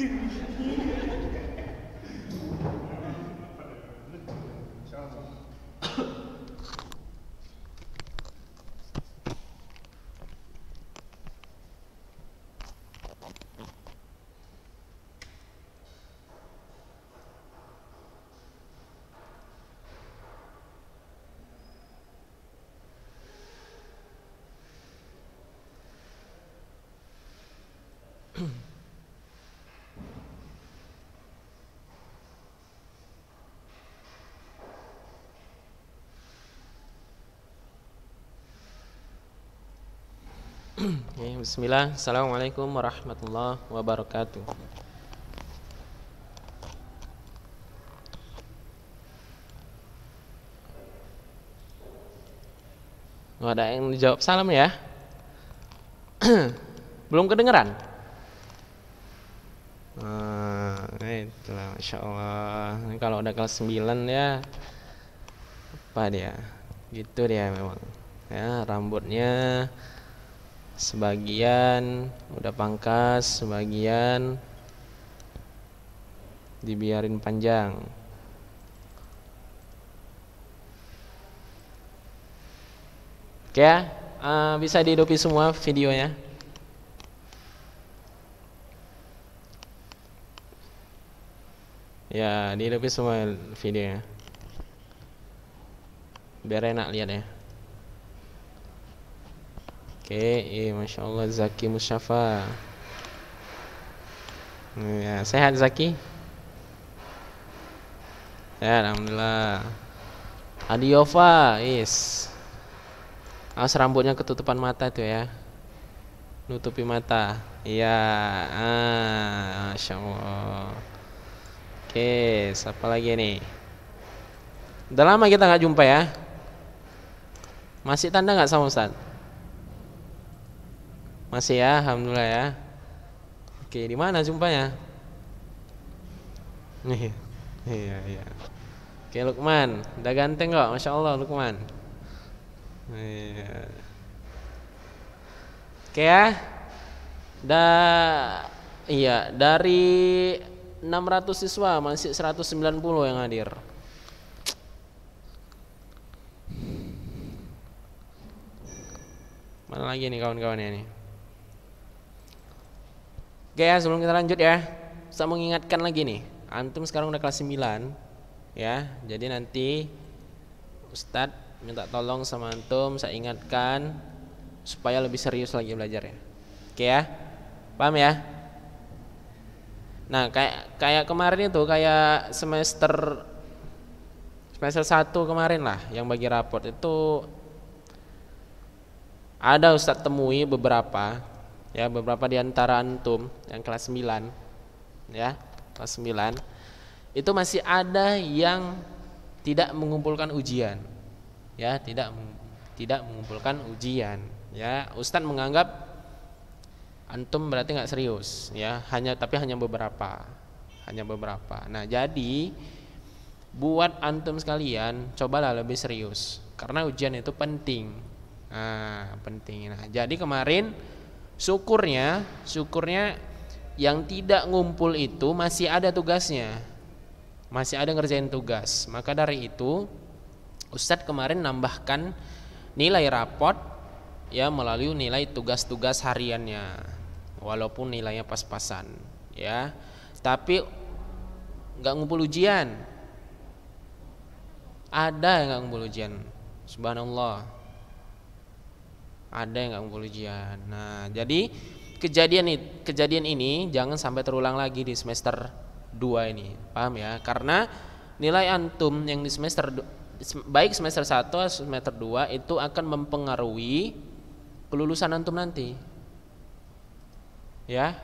Yeah. Bismillah, Assalamualaikum warahmatullahi wabarakatuh Gak ada yang jawab salam ya Belum kedengeran? Nah, itulah Masya Allah Kalau udah kelas 9 ya Apa dia? Gitu dia memang Ya, rambutnya sebagian udah pangkas sebagian dibiarin panjang oke ya uh, bisa dihidupi semua videonya ya dihidupi semua videonya biar enak lihat ya Oke, eh, masya Allah Zaki Mustafa. Ya, sehat Zaki. Ya, alhamdulillah. Adiova, is. Ah, rambutnya ketutupan mata tuh ya. Nutupi mata. Iya, ah, masya Allah. Oke, siapa lagi nih? Udah lama kita nggak jumpa ya. Masih tanda nggak sama Ustadz? Masih ya, alhamdulillah ya. Oke, di mana jumpanya? Nih. Iya, iya, iya. Oke, Lukman, udah ganteng kok, masya Allah Lukman. Iya. Oke ya. Da iya, dari 600 siswa masih 190 yang hadir. Mana lagi nih kawan-kawannya nih? Oke ya, sebelum kita lanjut ya, saya mengingatkan lagi nih, antum sekarang udah kelas 9 ya. Jadi nanti Ustadz minta tolong sama antum, saya ingatkan supaya lebih serius lagi belajarnya. Oke ya. Paham ya? Nah, kayak kayak kemarin itu kayak semester semester 1 kemarin lah yang bagi raport itu ada Ustadz temui beberapa ya beberapa di antara antum yang kelas 9 ya kelas 9 itu masih ada yang tidak mengumpulkan ujian ya tidak tidak mengumpulkan ujian ya Ustadz menganggap antum berarti nggak serius ya hanya tapi hanya beberapa hanya beberapa nah jadi buat antum sekalian cobalah lebih serius karena ujian itu penting nah, penting nah jadi kemarin syukurnya syukurnya yang tidak ngumpul itu masih ada tugasnya masih ada ngerjain tugas maka dari itu Ustadz kemarin nambahkan nilai rapot ya melalui nilai tugas-tugas hariannya walaupun nilainya pas-pasan ya tapi nggak ngumpul ujian ada yang nggak ngumpul ujian subhanallah ada yang nggak ngumpul ujian nah jadi kejadian kejadian ini jangan sampai terulang lagi di semester 2 ini paham ya karena nilai antum yang di semester baik semester 1 atau semester 2 itu akan mempengaruhi kelulusan antum nanti ya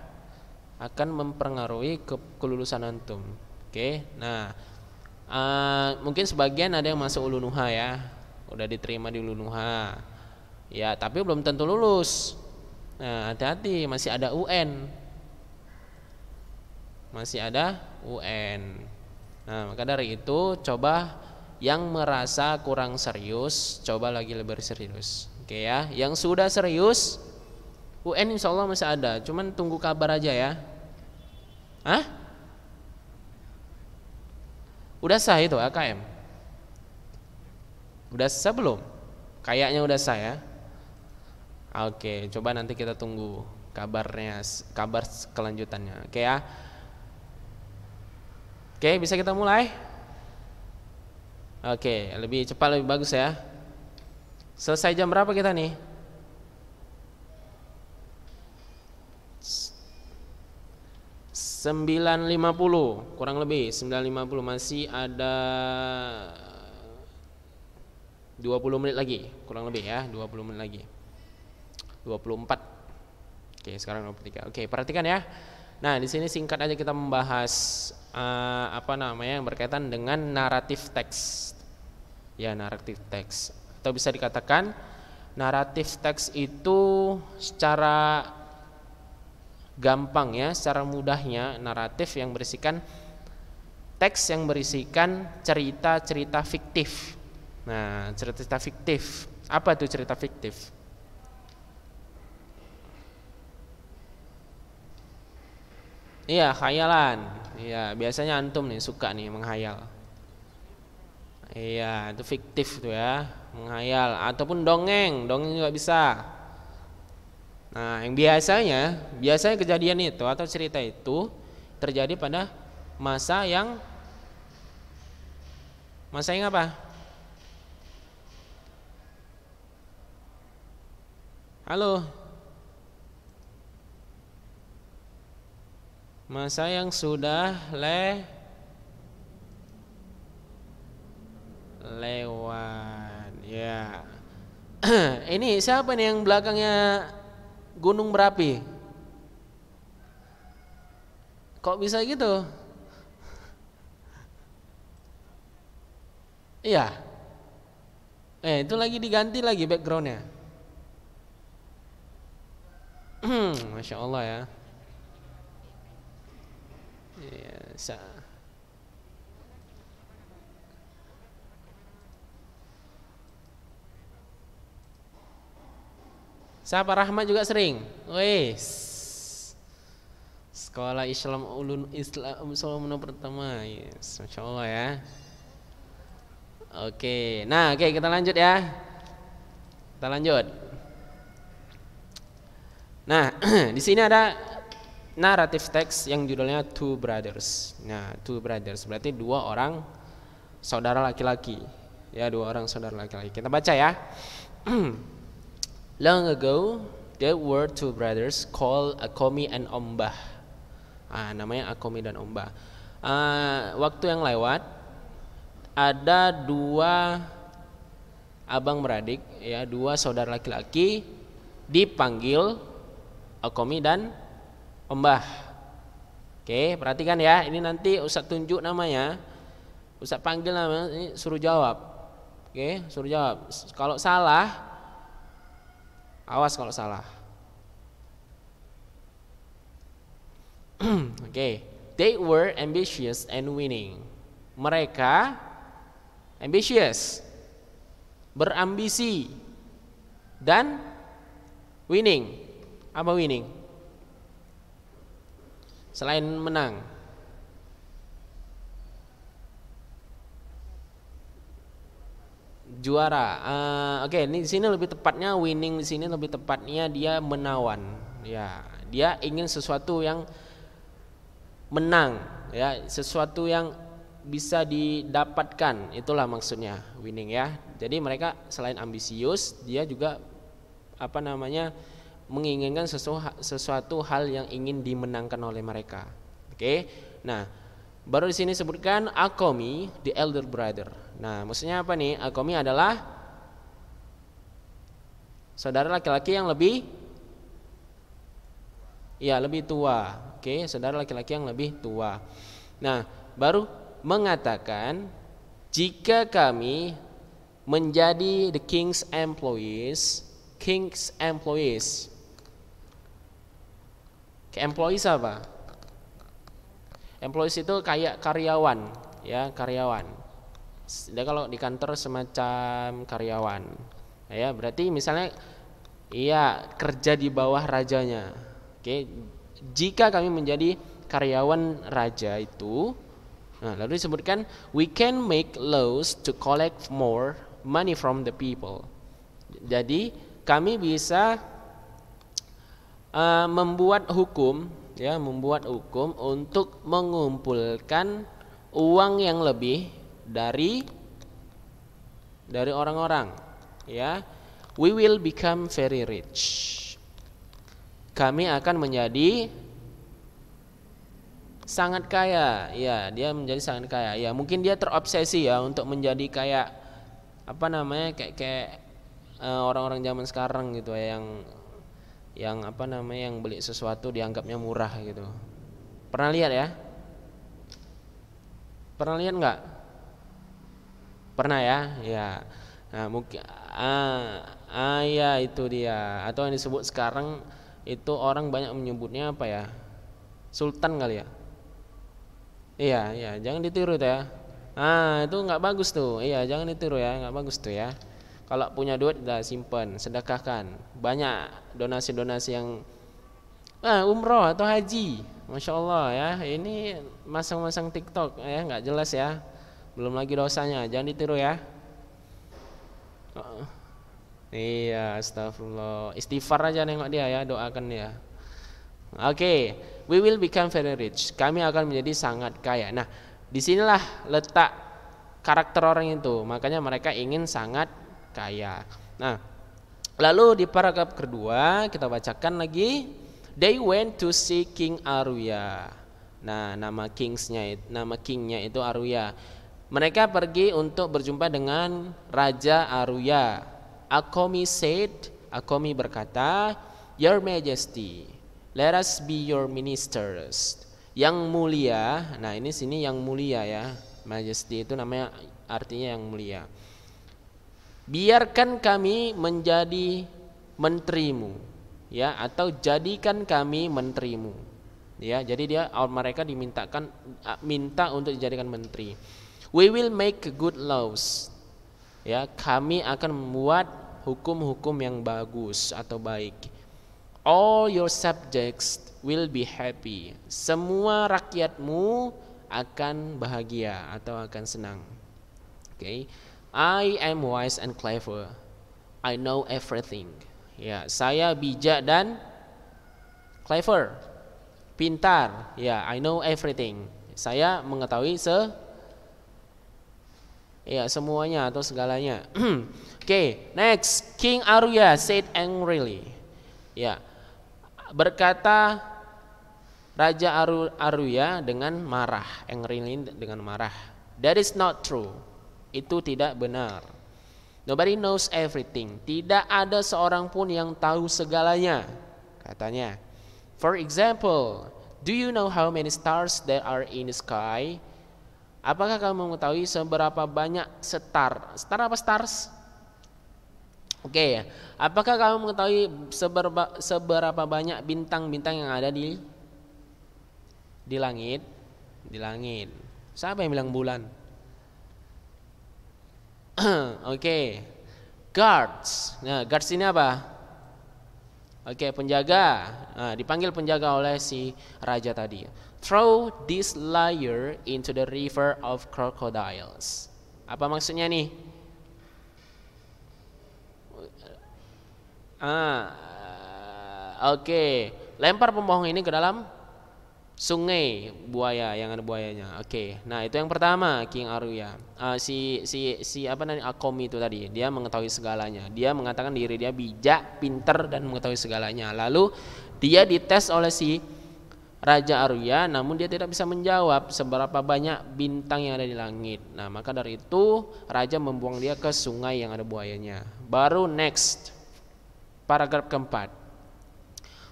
akan mempengaruhi ke kelulusan antum oke nah uh, mungkin sebagian ada yang masuk ulunuha ya udah diterima di ulunuha ya tapi belum tentu lulus nah hati-hati masih ada UN masih ada UN nah maka dari itu coba yang merasa kurang serius coba lagi lebih serius oke ya yang sudah serius UN insya Allah masih ada cuman tunggu kabar aja ya Hah? Udah sah itu AKM? Udah sebelum, Kayaknya udah sah ya. Oke, coba nanti kita tunggu kabarnya, kabar kelanjutannya. Oke ya. Oke, bisa kita mulai? Oke, lebih cepat lebih bagus ya. Selesai jam berapa kita nih? sembilan lima puluh kurang lebih sembilan lima puluh masih ada dua puluh menit lagi kurang lebih ya dua puluh menit lagi 24. Oke, sekarang 23. Oke, perhatikan ya. Nah, di sini singkat aja kita membahas uh, apa namanya yang berkaitan dengan naratif teks. Ya, naratif teks. Atau bisa dikatakan naratif teks itu secara gampang ya, secara mudahnya naratif yang berisikan teks yang berisikan cerita-cerita fiktif. Nah, cerita-cerita fiktif. Apa itu cerita fiktif? Iya, khayalan. Iya, biasanya antum nih suka nih menghayal. Iya, itu fiktif tuh ya, menghayal ataupun dongeng, dongeng juga bisa. Nah, yang biasanya, biasanya kejadian itu atau cerita itu terjadi pada masa yang masa yang apa? Halo, masa yang sudah le lewat ya ini siapa nih yang belakangnya gunung berapi kok bisa gitu iya eh itu lagi diganti lagi backgroundnya Masya Allah ya saya Siapa Rahmat juga sering? Wes. Sekolah Islam Ulun Islam Solomono pertama. Yes, Masya ya. Oke, nah oke kita lanjut ya. Kita lanjut. Nah, di sini ada naratif teks yang judulnya Two Brothers. Nah, Two Brothers berarti dua orang saudara laki-laki. Ya, dua orang saudara laki-laki. Kita baca ya. Long ago, there were two brothers called Akomi and Ombah. Ah, namanya Akomi dan Ombah. Uh, waktu yang lewat ada dua abang beradik ya dua saudara laki-laki dipanggil Akomi dan ombah. Oke, perhatikan ya. Ini nanti Ustaz tunjuk namanya. Ustaz panggil namanya, ini suruh jawab. Oke, suruh jawab. Kalau salah awas kalau salah. Oke, they were ambitious and winning. Mereka ambitious, berambisi dan winning. Apa winning? selain menang juara uh, oke okay, ini di sini lebih tepatnya winning di sini lebih tepatnya dia menawan ya dia ingin sesuatu yang menang ya sesuatu yang bisa didapatkan itulah maksudnya winning ya jadi mereka selain ambisius dia juga apa namanya menginginkan sesu sesuatu hal yang ingin dimenangkan oleh mereka. Oke. Okay? Nah, baru di sini sebutkan akomi the elder brother. Nah, maksudnya apa nih? Akomi adalah saudara laki-laki yang lebih ya lebih tua. Oke, okay? saudara laki-laki yang lebih tua. Nah, baru mengatakan jika kami menjadi the king's employees, king's employees Oke, employees apa? Employees itu kayak karyawan, ya, karyawan. Jadi kalau di kantor semacam karyawan. Ya, berarti misalnya iya kerja di bawah rajanya. Oke, jika kami menjadi karyawan raja itu Nah, lalu disebutkan we can make laws to collect more money from the people. Jadi kami bisa uh, membuat hukum ya membuat hukum untuk mengumpulkan uang yang lebih dari dari orang-orang ya we will become very rich kami akan menjadi sangat kaya ya dia menjadi sangat kaya ya mungkin dia terobsesi ya untuk menjadi kayak apa namanya kayak kayak eh, orang-orang uh, zaman sekarang gitu ya yang yang apa namanya yang beli sesuatu dianggapnya murah gitu. Pernah lihat ya? Pernah lihat nggak? Pernah ya? Ya. Nah, mungkin ah, ah ya itu dia atau yang disebut sekarang itu orang banyak menyebutnya apa ya? Sultan kali ya? Iya, iya, jangan ditiru ya. Ah, itu nggak bagus tuh. Iya, jangan ditiru ya, nggak bagus tuh ya kalau punya duit dah simpan sedekahkan banyak donasi-donasi yang ah, umroh atau haji Masya Allah ya ini masang-masang tiktok ya nggak jelas ya belum lagi dosanya jangan ditiru ya uh, iya astagfirullah istighfar aja nengok dia ya doakan dia oke okay. we will become very rich kami akan menjadi sangat kaya nah disinilah letak karakter orang itu makanya mereka ingin sangat kaya. Nah, lalu di paragraf kedua kita bacakan lagi they went to see King Arya. Nah, nama kingsnya nama kingnya itu Arya. Mereka pergi untuk berjumpa dengan Raja Arya. Akomi said, Akomi berkata, Your Majesty, let us be your ministers. Yang mulia, nah ini sini yang mulia ya. Majesty itu namanya artinya yang mulia biarkan kami menjadi menterimu ya atau jadikan kami menterimu ya jadi dia mereka dimintakan minta untuk dijadikan menteri we will make good laws ya kami akan membuat hukum-hukum yang bagus atau baik all your subjects will be happy semua rakyatmu akan bahagia atau akan senang oke okay. I am wise and clever. I know everything. Ya, saya bijak dan clever. Pintar. Ya, I know everything. Saya mengetahui se Ya, semuanya atau segalanya. Oke, okay, next. King Arya said angrily. Ya. Berkata Raja Aru Arya dengan marah, angrily dengan marah. That is not true. Itu tidak benar. Nobody knows everything. Tidak ada seorang pun yang tahu segalanya, katanya. For example, do you know how many stars there are in the sky? Apakah kamu mengetahui seberapa banyak star? Star apa stars? Oke okay. ya. Apakah kamu mengetahui seberapa, seberapa banyak bintang-bintang yang ada di di langit? Di langit. Siapa yang bilang bulan? Oke. Guards. Nah, guards ini apa? Oke, okay, penjaga. Nah, dipanggil penjaga oleh si raja tadi. Throw this liar into the river of crocodiles. Apa maksudnya nih? Ah, oke. Okay. Lempar pembohong ini ke dalam sungai buaya yang ada buayanya. Oke. Okay. Nah, itu yang pertama King Aruya Uh, ah, si si si apa namanya Akomi itu tadi, dia mengetahui segalanya. Dia mengatakan diri dia bijak, pinter dan mengetahui segalanya. Lalu dia dites oleh si Raja Aruya, namun dia tidak bisa menjawab seberapa banyak bintang yang ada di langit. Nah, maka dari itu raja membuang dia ke sungai yang ada buayanya. Baru next paragraf keempat.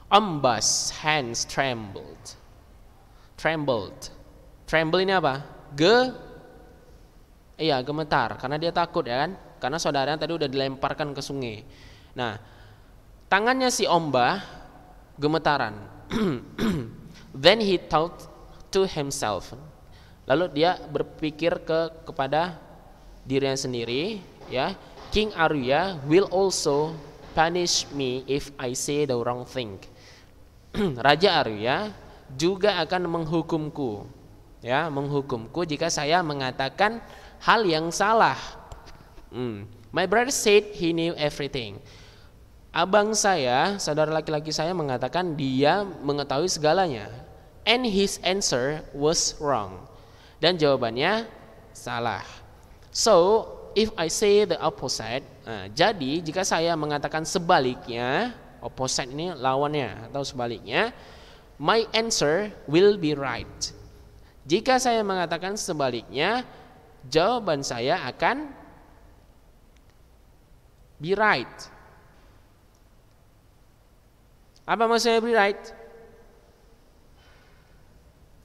Ambas hands trembled trembled. Tremble ini apa? Ge Iya, gemetar karena dia takut ya kan? Karena saudaranya tadi udah dilemparkan ke sungai. Nah, tangannya si Omba gemetaran. Then he thought to himself. Lalu dia berpikir ke kepada dirinya sendiri, ya. King Arya will also punish me if I say the wrong thing. Raja Arya juga akan menghukumku ya menghukumku jika saya mengatakan hal yang salah hmm. my brother said he knew everything abang saya saudara laki-laki saya mengatakan dia mengetahui segalanya and his answer was wrong dan jawabannya salah so if I say the opposite nah, jadi jika saya mengatakan sebaliknya opposite ini lawannya atau sebaliknya my answer will be right. Jika saya mengatakan sebaliknya, jawaban saya akan be right. Apa maksudnya be right?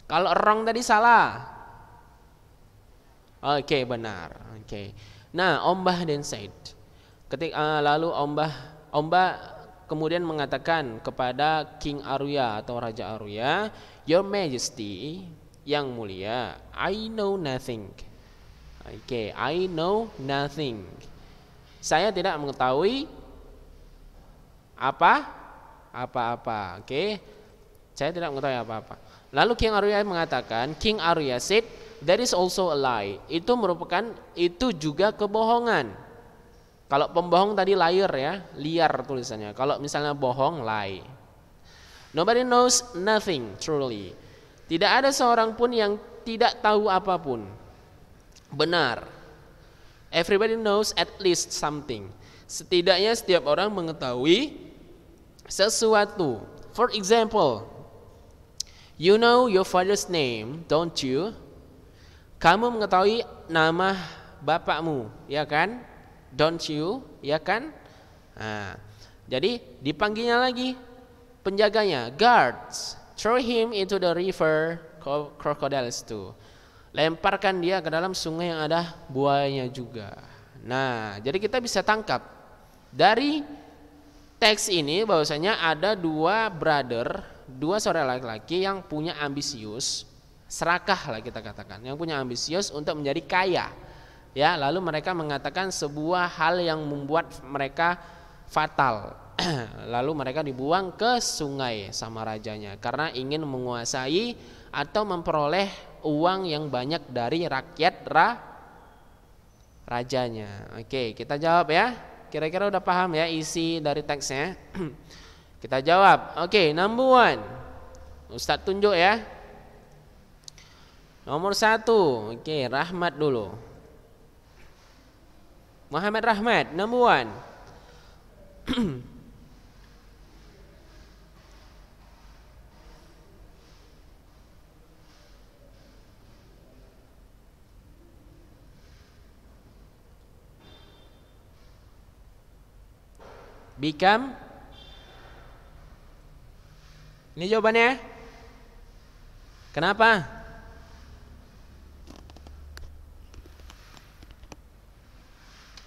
Kalau orang tadi salah. Oke, okay, benar. Oke. Okay. Nah, Ombah dan Said. Ketika uh, eh, lalu Ombah Ombah kemudian mengatakan kepada King Arya atau Raja Arya, "Your Majesty, yang mulia, I know nothing." Oke, okay, I know nothing. Saya tidak mengetahui apa apa-apa. Oke. Okay? Saya tidak mengetahui apa-apa. Lalu King Arya mengatakan, King Arya said, "That is also a lie." Itu merupakan itu juga kebohongan. Kalau pembohong tadi liar ya, liar tulisannya. Kalau misalnya bohong, lie. Nobody knows nothing truly. Tidak ada seorang pun yang tidak tahu apapun. Benar. Everybody knows at least something. Setidaknya setiap orang mengetahui sesuatu. For example, you know your father's name, don't you? Kamu mengetahui nama bapakmu, ya kan? don't you ya kan nah, jadi dipanggilnya lagi penjaganya guards throw him into the river crocodiles tuh lemparkan dia ke dalam sungai yang ada buayanya juga nah jadi kita bisa tangkap dari teks ini bahwasanya ada dua brother dua saudara laki-laki yang punya ambisius serakah lah kita katakan yang punya ambisius untuk menjadi kaya ya lalu mereka mengatakan sebuah hal yang membuat mereka fatal lalu mereka dibuang ke sungai sama rajanya karena ingin menguasai atau memperoleh uang yang banyak dari rakyat ra rajanya oke kita jawab ya kira-kira udah paham ya isi dari teksnya kita jawab oke number one Ustadz tunjuk ya nomor satu oke rahmat dulu Muhammad Rahmat, number one. Become Ini jawabannya Kenapa?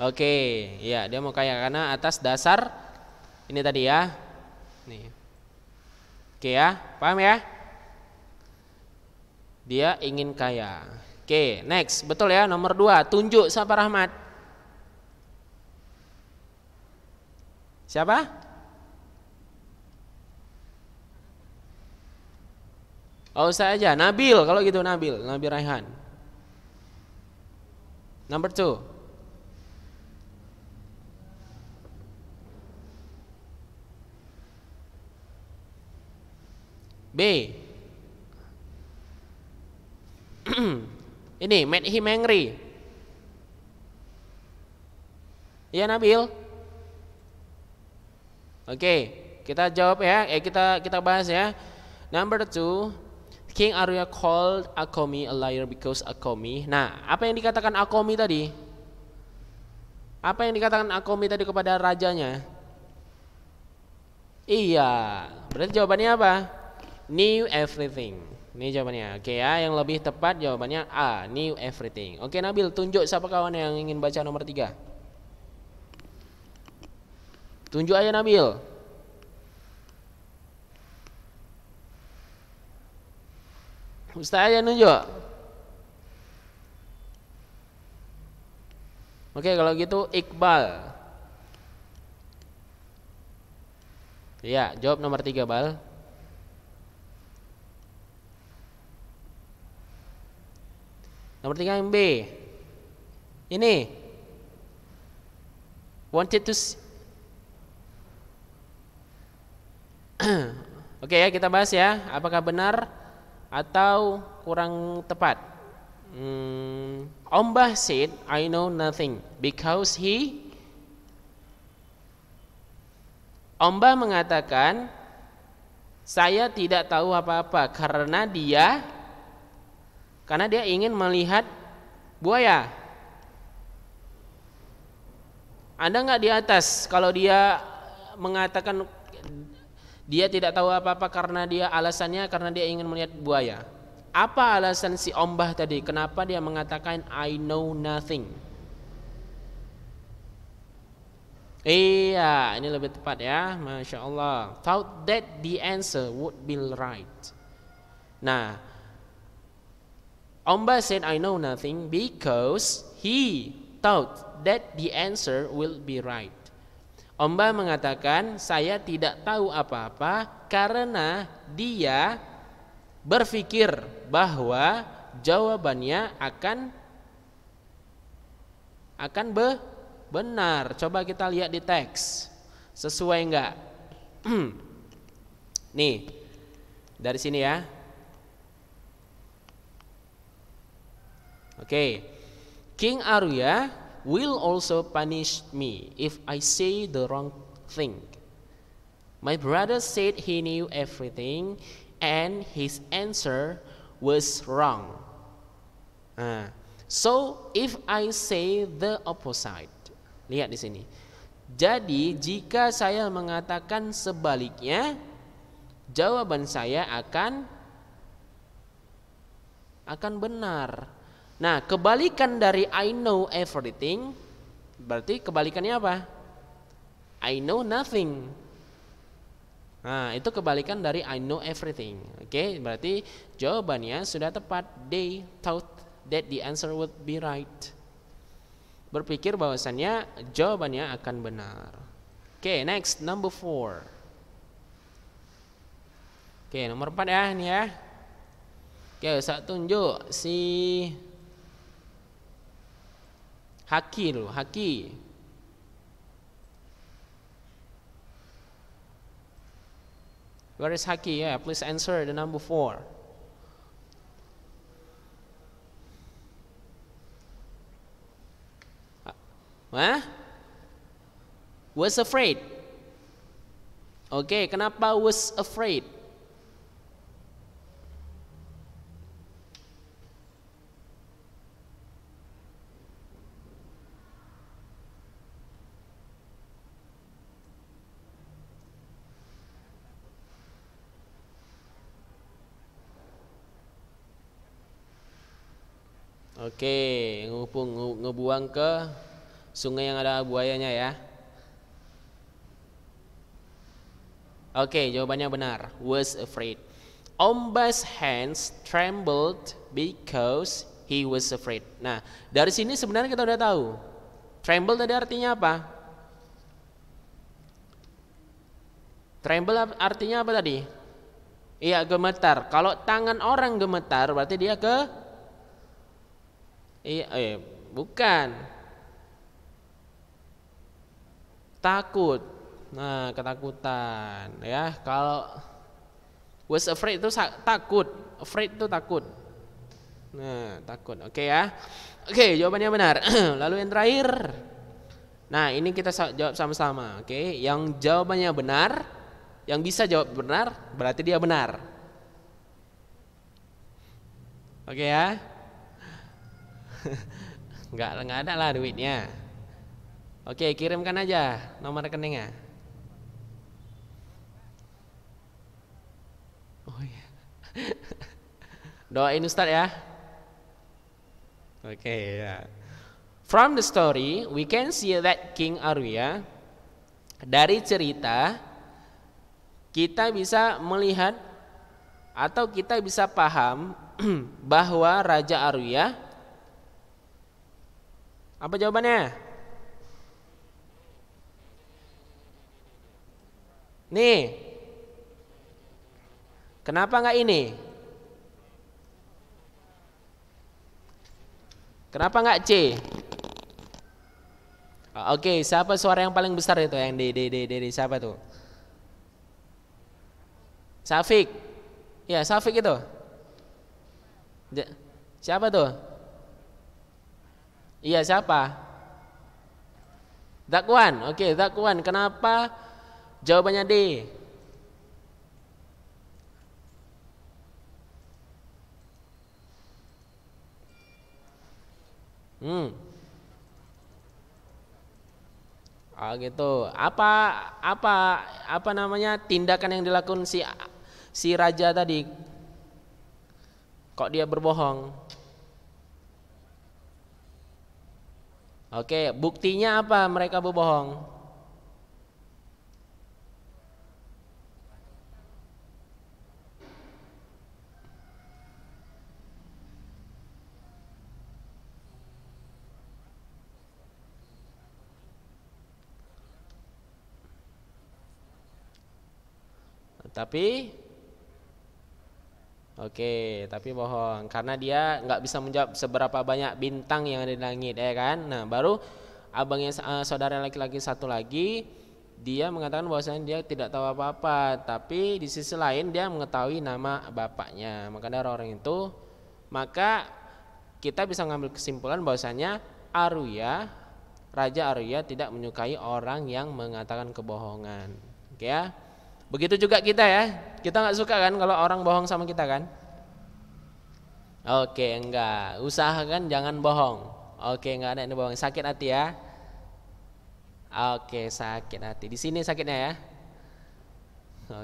Oke, ya dia mau kaya karena atas dasar ini tadi ya. Nih. Oke ya, paham ya? Dia ingin kaya. Oke, next. Betul ya, nomor dua. Tunjuk siapa Rahmat? Siapa? Oh, saya aja. Nabil, kalau gitu Nabil. Nabil Raihan. Nomor 2. B. Ini Methi Mengri. Ya Nabil. Oke, kita jawab ya. Eh kita kita bahas ya. Number two, King Arya called Akomi a liar because Akomi. Nah, apa yang dikatakan Akomi tadi? Apa yang dikatakan Akomi tadi kepada rajanya? Iya, berarti jawabannya apa? new everything. Ini jawabannya. Oke okay, ya, yang lebih tepat jawabannya A, new everything. Oke, okay, Nabil, tunjuk siapa kawan yang ingin baca nomor 3. Tunjuk aja Nabil. Ustaz aja nunjuk. Oke, kalau gitu Iqbal. Iya, jawab nomor 3, Bal. Nomor tiga yang B. Ini. Wanted to Oke ya kita bahas ya apakah benar atau kurang tepat. Hmm, Ombah said I know nothing because he Ombah mengatakan saya tidak tahu apa-apa karena dia karena dia ingin melihat buaya. Ada nggak di atas kalau dia mengatakan dia tidak tahu apa-apa karena dia alasannya karena dia ingin melihat buaya. Apa alasan si ombah tadi? Kenapa dia mengatakan I know nothing? Iya, ini lebih tepat ya, masya Allah. Thought that the answer would be right. Nah, Omba said, I know nothing because he thought that the answer will be right. Omba mengatakan, saya tidak tahu apa-apa karena dia berpikir bahwa jawabannya akan akan be benar. Coba kita lihat di teks. Sesuai enggak? Nih. Dari sini ya. Okay. King Arya will also punish me if I say the wrong thing. My brother said he knew everything and his answer was wrong. Uh, so if I say the opposite. Lihat di sini. Jadi jika saya mengatakan sebaliknya, jawaban saya akan akan benar. Nah, kebalikan dari I know everything berarti kebalikannya apa? I know nothing. Nah, itu kebalikan dari I know everything. Oke, okay? berarti jawabannya sudah tepat. They thought that the answer would be right. Berpikir bahwasannya jawabannya akan benar. Oke, okay, next number four. Oke, okay, nomor empat ya ini ya. Oke, saya tunjuk si Haki lo haki. Where is haki? Yeah, please answer the number four. Uh, huh? Was afraid. Oke, okay, kenapa was afraid? Oke, ngupung ngebuang ke sungai yang ada buayanya ya. Oke, jawabannya benar. Was afraid. Omba's hands trembled because he was afraid. Nah, dari sini sebenarnya kita udah tahu. Tremble tadi artinya apa? Tremble artinya apa tadi? Iya, gemetar. Kalau tangan orang gemetar berarti dia ke Iya, eh, bukan. Takut. Nah, ketakutan ya. Kalau was afraid itu takut. Afraid itu takut. Nah, takut. Oke okay, ya. Oke, okay, jawabannya benar. Lalu yang terakhir. Nah, ini kita jawab sama-sama, oke? Okay? Yang jawabannya benar, yang bisa jawab benar berarti dia benar. Oke ya nggak nggak ada lah duitnya oke kirimkan aja nomor rekeningnya oh iya doain Ustaz ya oke ya from the story we can see that King Arya dari cerita kita bisa melihat atau kita bisa paham bahwa Raja Arwiyah apa jawabannya? Nih. Kenapa enggak ini? Kenapa enggak C? Ah, oke, okay, siapa suara yang paling besar itu yang D D D D, di siapa tuh? Safik. Ya, Safik itu. Siapa tuh? Iya siapa? Zakwan. Oke, Zakwan. Kenapa jawabannya D? Hmm. Ah gitu. Apa apa apa namanya tindakan yang dilakukan si si raja tadi? Kok dia berbohong? Oke, buktinya apa mereka berbohong? Tapi Oke, tapi bohong karena dia nggak bisa menjawab seberapa banyak bintang yang ada di langit, ya kan? Nah, baru abangnya eh, saudara laki-laki satu lagi dia mengatakan bahwasanya dia tidak tahu apa-apa, tapi di sisi lain dia mengetahui nama bapaknya. Maka dari orang itu, maka kita bisa mengambil kesimpulan bahwasanya Arya, Raja Arya tidak menyukai orang yang mengatakan kebohongan. Oke ya? Begitu juga kita ya. Kita nggak suka kan kalau orang bohong sama kita kan? Oke, enggak. Usahakan jangan bohong. Oke, enggak ada yang bohong. Sakit hati ya. Oke, sakit hati. Di sini sakitnya ya.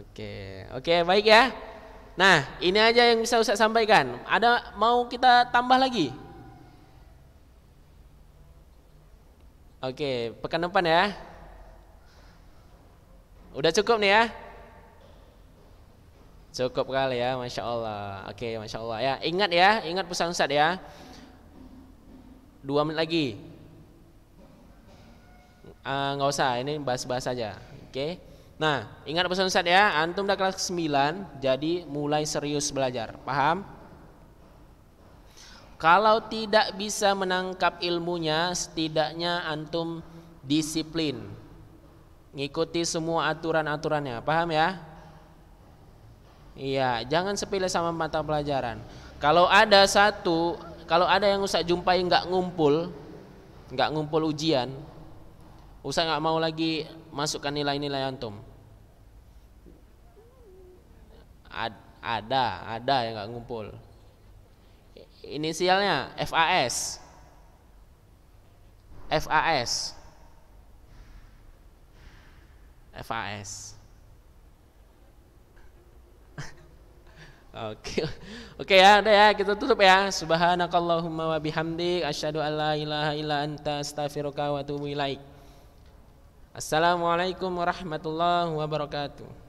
Oke. Oke, baik ya. Nah, ini aja yang bisa saya sampaikan. Ada mau kita tambah lagi? Oke, pekan depan ya. Udah cukup nih ya. Cukup kali ya, masya Allah. Oke, masya Allah ya. Ingat ya, ingat pesan Ustadz ya. Dua menit lagi. Ah, nggak uh, usah, ini bahas-bahas saja. Oke. Oke. Nah, ingat pesan Ustadz ya. Antum udah kelas 9, jadi mulai serius belajar. Paham? Kalau tidak bisa menangkap ilmunya, setidaknya antum disiplin. Ngikuti semua aturan-aturannya. Paham ya? Iya, jangan sepele sama mata pelajaran. Kalau ada satu, kalau ada yang usah jumpai nggak ngumpul, nggak ngumpul ujian, usah nggak mau lagi masukkan nilai-nilai antum. Ad, ada, ada yang nggak ngumpul. Inisialnya FAS. FAS. FAS. Oke. Okay. Oke okay, ya, udah ya, kita tutup ya. Subhanakallahumma wa bihamdik asyhadu alla ilaha illa anta astaghfiruka wa atubu ilaik. Assalamualaikum warahmatullahi wabarakatuh.